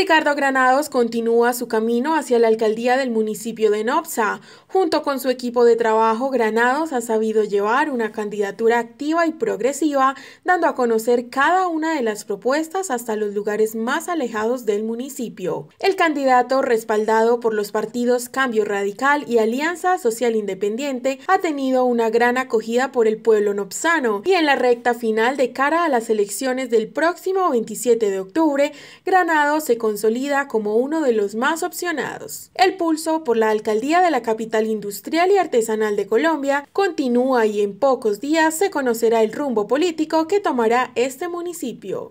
Ricardo Granados continúa su camino hacia la alcaldía del municipio de Nopsa. Junto con su equipo de trabajo, Granados ha sabido llevar una candidatura activa y progresiva, dando a conocer cada una de las propuestas hasta los lugares más alejados del municipio. El candidato, respaldado por los partidos Cambio Radical y Alianza Social Independiente, ha tenido una gran acogida por el pueblo nopsano y en la recta final de cara a las elecciones del próximo 27 de octubre, Granados se consolida como uno de los más opcionados. El pulso por la alcaldía de la capital industrial y artesanal de Colombia continúa y en pocos días se conocerá el rumbo político que tomará este municipio.